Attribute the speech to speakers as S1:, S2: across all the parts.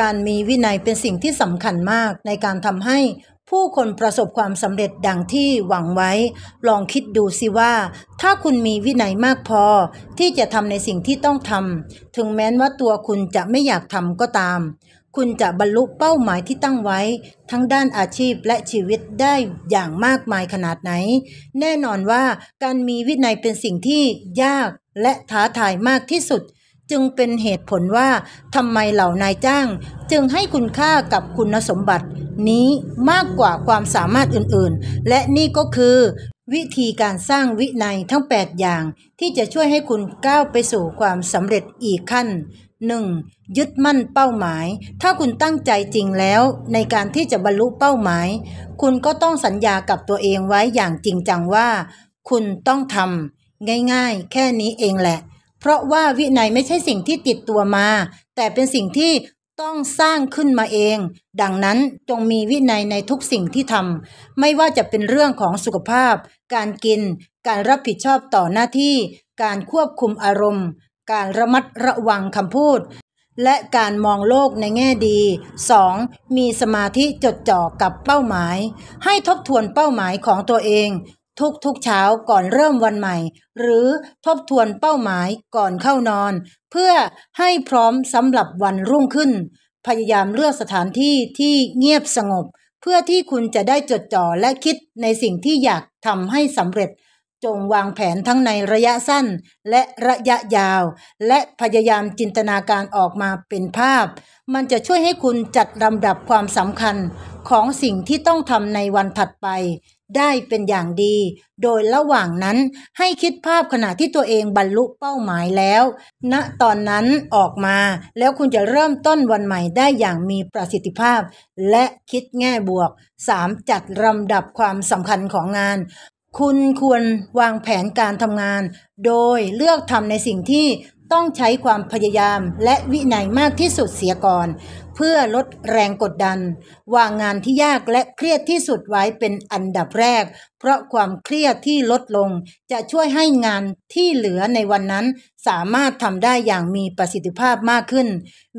S1: การมีวินัยเป็นสิ่งที่สำคัญมากในการทำให้ผู้คนประสบความสำเร็จดังที่หวังไว้ ลองคิดดูสิว่าถ้าคุณมีวินัยมากพอที่จะทำในสิ่งที่ต้องทำถึงแม้นว่าตัวคุณจะไม่อยากทำก็ตาม คุณจะบรรลุเป้าหมายที่ตั้งไว้ทั้งด้านอาชีพและชีวิตได้อย่างมากมายขนาดไหน แน่นอนว่าการมีวินัยเป็นสิ่งที่ยากและท้าทายมากที่สุดจึงเป็นเหตุผลว่าทำไมเหล่านายจ้าง จึงให้คุณค่ากับคุณสมบัติ นี้มากกว่าความสามารถอื่นๆ และนี่ก็คือ วิธีการสร้างวินัยทั้ง 8 อย่างที่จะช่วยให้คุณก้าวไปสู่ความสำเร็จอีกขั้น 1. ยึดมั่นเป้าหมาย ถ้าคุณตั้งใจจริงแล้ว ในการที่จะบรรลุเป้าหมาย คุณก็ต้องสัญญากับตัวเองไว้อย่างจริงจังว่า คุณต้องทำง่ายๆ แค่นี้เองแหละเพราะว่าวินัยไม่ใช่สิ่งที่ติดตัวมา แต่เป็นสิ่งที่ต้องสร้างขึ้นมาเอง ดังนั้นจงมีวินัยในทุกสิ่งที่ทำไม่ว่าจะเป็นเรื่องของสุขภาพ การกิน การรับผิดชอบต่อหน้าที่ การควบคุมอารมณ์ การระมัดระวังคำพูด และการมองโลกในแง่ดี 2. มีสมาธิจดจ่อกับเป้าหมาย ให้ทบทวนเป้าหมายของตัวเองทุกทุกเช้าก่อนเริ่มวันใหม่ หรือทบทวนเป้าหมายก่อนเข้านอน เพื่อให้พร้อมสำหรับวันรุ่งขึ้น พยายามเลือกสถานที่ที่เงียบสงบ เพื่อที่คุณจะได้จดจ่อและคิดในสิ่งที่อยากทำให้สำเร็จ จงวางแผนทั้งในระยะสั้นและระยะยาว และพยายามจินตนาการออกมาเป็นภาพ มันจะช่วยให้คุณจัดลำดับความสำคัญของสิ่งที่ต้องทำในวันถัดไปได้เป็นอย่างดี โดยระหว่างนั้นให้คิดภาพขณะที่ตัวเองบรรลุเป้าหมายแล้วณนะตอนนั้นออกมาแล้วคุณจะเริ่มต้นวันใหม่ได้อย่างมีประสิทธิภาพ และคิดแง่บวก 3. จัดลำดับความสำคัญของงาน คุณควรวางแผนการทำงาน โดยเลือกทำในสิ่งที่ต้องใช้ความพยายามและวินัยมากที่สุดเสียก่อนเพื่อลดแรงกดดัน วางงานที่ยากและเครียดที่สุดไว้เป็นอันดับแรก เพราะความเครียดที่ลดลง จะช่วยให้งานที่เหลือในวันนั้น สามารถทำได้อย่างมีประสิทธิภาพมากขึ้น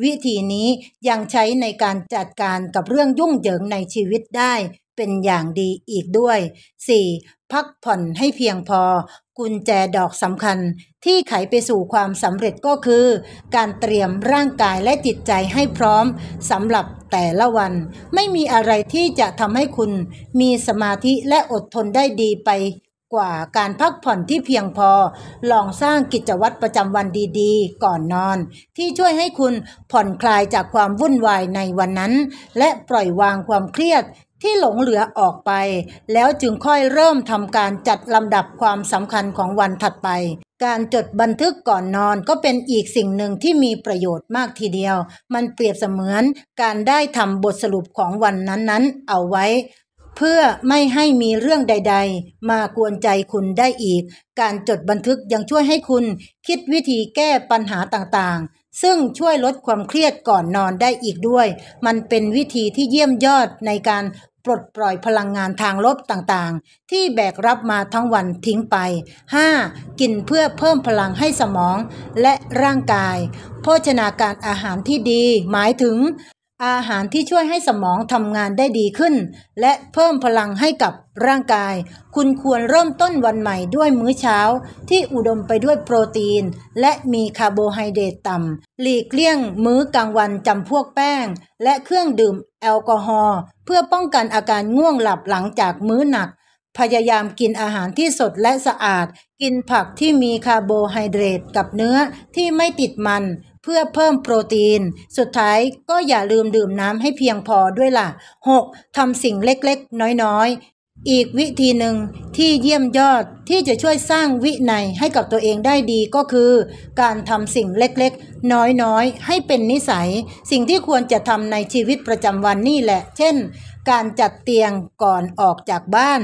S1: วิธีนี้ยังใช้ในการจัดการกับเรื่องยุ่งเหยิงในชีวิตได้เป็นอย่างดีอีกด้วย 4. พักผ่อนให้เพียงพอ กุญแจดอกสำคัญ ที่ไขไปสู่ความสำเร็จก็คือ การเตรียมร่างกายและจิตใจให้พร้อมสำหรับแต่ละวัน ไม่มีอะไรที่จะทำให้คุณ มีสมาธิและอดทนได้ดีไป กว่าการพักผ่อนที่เพียงพอ ลองสร้างกิจวัตรประจำวันดีๆ ก่อนนอน ที่ช่วยให้คุณผ่อนคลายจากความวุ่นวายในวันนั้น และปล่อยวางความเครียดที่หลงเหลือออกไป แล้วจึงค่อยเริ่มทำการจัดลำดับความสำคัญของวันถัดไป การจดบันทึกก่อนนอนก็เป็นอีกสิ่งหนึ่งที่มีประโยชน์มากทีเดียว มันเปรียบเสมือนการได้ทำบทสรุปของวันนั้น ๆ เอาไว้ เพื่อไม่ให้มีเรื่องใดๆ มากวนใจคุณได้อีก การจดบันทึกยังช่วยให้คุณคิดวิธีแก้ปัญหาต่างๆ ซึ่งช่วยลดความเครียดก่อนนอนได้อีกด้วย มันเป็นวิธีที่เยี่ยมยอดในการปลดปล่อยพลังงานทางลบต่างๆ ที่แบกรับมาทั้งวันทิ้งไป 5. กินเพื่อเพิ่มพลังให้สมอง และร่างกาย โภชนาการอาหารที่ดี หมายถึงอาหารที่ช่วยให้สมองทำงานได้ดีขึ้นและเพิ่มพลังให้กับร่างกาย คุณควรเริ่มต้นวันใหม่ด้วยมื้อเช้าที่อุดมไปด้วยโปรตีนและมีคาร์โบไฮเดรตต่ำ หลีกเลี่ยงมื้อกลางวันจำพวกแป้งและเครื่องดื่มแอลกอฮอล์เพื่อป้องกันอาการง่วงหลับหลังจากมื้อหนักพยายามกินอาหารที่สดและสะอาด กินผักที่มีคาร์โบไฮเดรตกับเนื้อที่ไม่ติดมันเพื่อเพิ่มโปรตีน สุดท้ายก็อย่าลืมดื่มน้ำให้เพียงพอด้วยล่ะ 6. ทำสิ่งเล็กๆ น้อยๆ อีกวิธีหนึ่งที่เยี่ยมยอดที่จะช่วยสร้างวินัยให้กับตัวเองได้ดีก็คือ การทำสิ่งเล็กๆ น้อยๆ ให้เป็นนิสัย สิ่งที่ควรจะทำในชีวิตประจำวันนี่แหละ เช่น การจัดเตียงก่อนออกจากบ้าน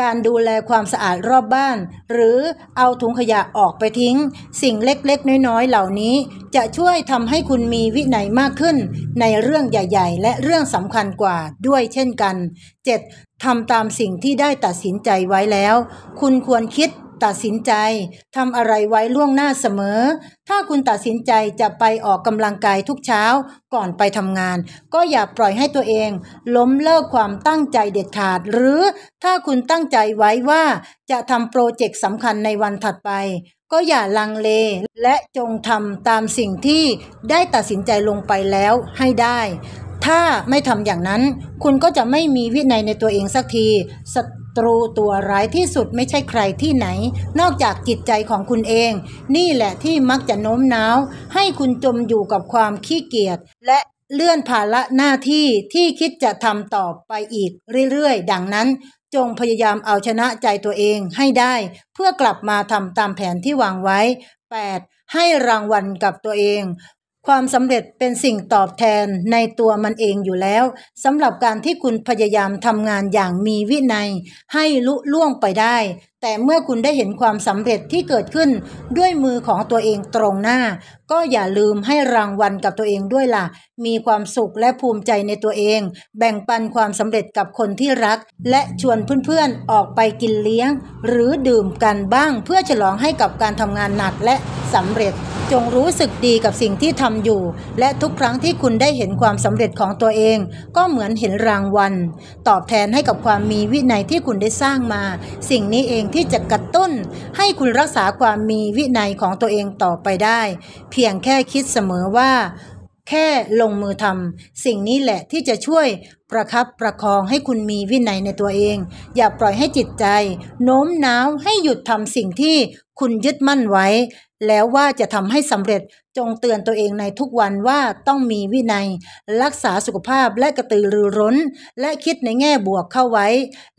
S1: การดูแลความสะอาดรอบบ้าน หรือเอาถุงขยะออกไปทิ้ง สิ่งเล็กๆน้อยๆเหล่านี้ จะช่วยทำให้คุณมีวินัยมากขึ้น ในเรื่องใหญ่ๆและเรื่องสำคัญกว่าด้วยเช่นกัน 7. ทำตามสิ่งที่ได้ตัดสินใจไว้แล้ว คุณควรคิดตัดสินใจทำอะไรไว้ล่วงหน้าเสมอ ถ้าคุณตัดสินใจจะไปออกกำลังกายทุกเช้าก่อนไปทำงาน ก็อย่าปล่อยให้ตัวเอง ล้มเลิกความตั้งใจเด็ดขาด หรือถ้าคุณตั้งใจไว้ว่าจะทำโปรเจกต์สำคัญในวันถัดไป ก็อย่าลังเลและจงทำตามสิ่งที่ได้ตัดสินใจลงไปแล้วให้ได้ ถ้าไม่ทำอย่างนั้น คุณก็จะไม่มีวินัยในตัวเองสักทีสตรูตัวร้ายที่สุดไม่ใช่ใครที่ไหน นอกจากจิตใจของคุณเอง นี่แหละที่มักจะโน้มน้าว ให้คุณจมอยู่กับความขี้เกียจและเลื่อนภาระหน้าที่ที่คิดจะทำต่อไปอีกเรื่อยๆ ดังนั้น จงพยายามเอาชนะใจตัวเองให้ได้ เพื่อกลับมาทำตามแผนที่วางไว้ 8. ให้รางวัลกับตัวเองความสำเร็จเป็นสิ่งตอบแทนในตัวมันเองอยู่แล้วสำหรับการที่คุณพยายามทำงานอย่างมีวินัย ให้ลุล่วงไปได้แต่เมื่อคุณได้เห็นความสำเร็จที่เกิดขึ้นด้วยมือของตัวเองตรงหน้า ก็อย่าลืมให้รางวัลกับตัวเองด้วยล่ะ มีความสุขและภูมิใจในตัวเอง แบ่งปันความสำเร็จกับคนที่รัก และชวนเพื่อนๆ ออกไปกินเลี้ยง หรือดื่มกันบ้างเพื่อฉลองให้กับการทำงานหนักและสำเร็จจงรู้สึกดีกับสิ่งที่ทำอยู่ และทุกครั้งที่คุณได้เห็นความสำเร็จของตัวเอง ก็เหมือนเห็นรางวัลตอบแทนให้กับความมีวินัยที่คุณได้สร้างมา สิ่งนี้เองที่จะกระตุ้นให้คุณรักษาความมีวินัยของตัวเองต่อไปได้ เพียงแค่คิดเสมอว่า แค่ลงมือทำสิ่งนี้แหละที่จะช่วยประครับประคองให้คุณมีวินัยในตัวเอง อย่าปล่อยให้จิตใจ โน้มน้าวให้หยุดทำสิ่งที่คุณยึดมั่นไว้แล้วว่าจะทำให้สำเร็จจงเตือนตัวเองในทุกวันว่าต้องมีวินัย รักษาสุขภาพและกระตือรือร้น และคิดในแง่บวกเข้าไว้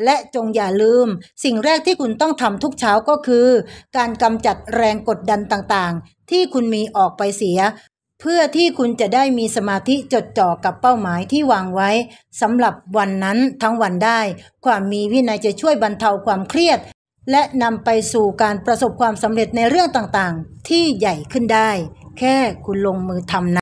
S1: และจงอย่าลืม สิ่งแรกที่คุณต้องทำทุกเช้าก็คือ การกำจัดแรงกดดันต่างๆ ที่คุณมีออกไปเสีย เพื่อที่คุณจะได้มีสมาธิจดจ่อกับเป้าหมายที่วางไว้สำหรับวันนั้นทั้งวันได้ ความมีวินัยจะช่วยบรรเทาความเครียดและนำไปสู่การประสบความสำเร็จในเรื่องต่างๆ ที่ใหญ่ขึ้นได้ แค่คุณลงมือทำนะ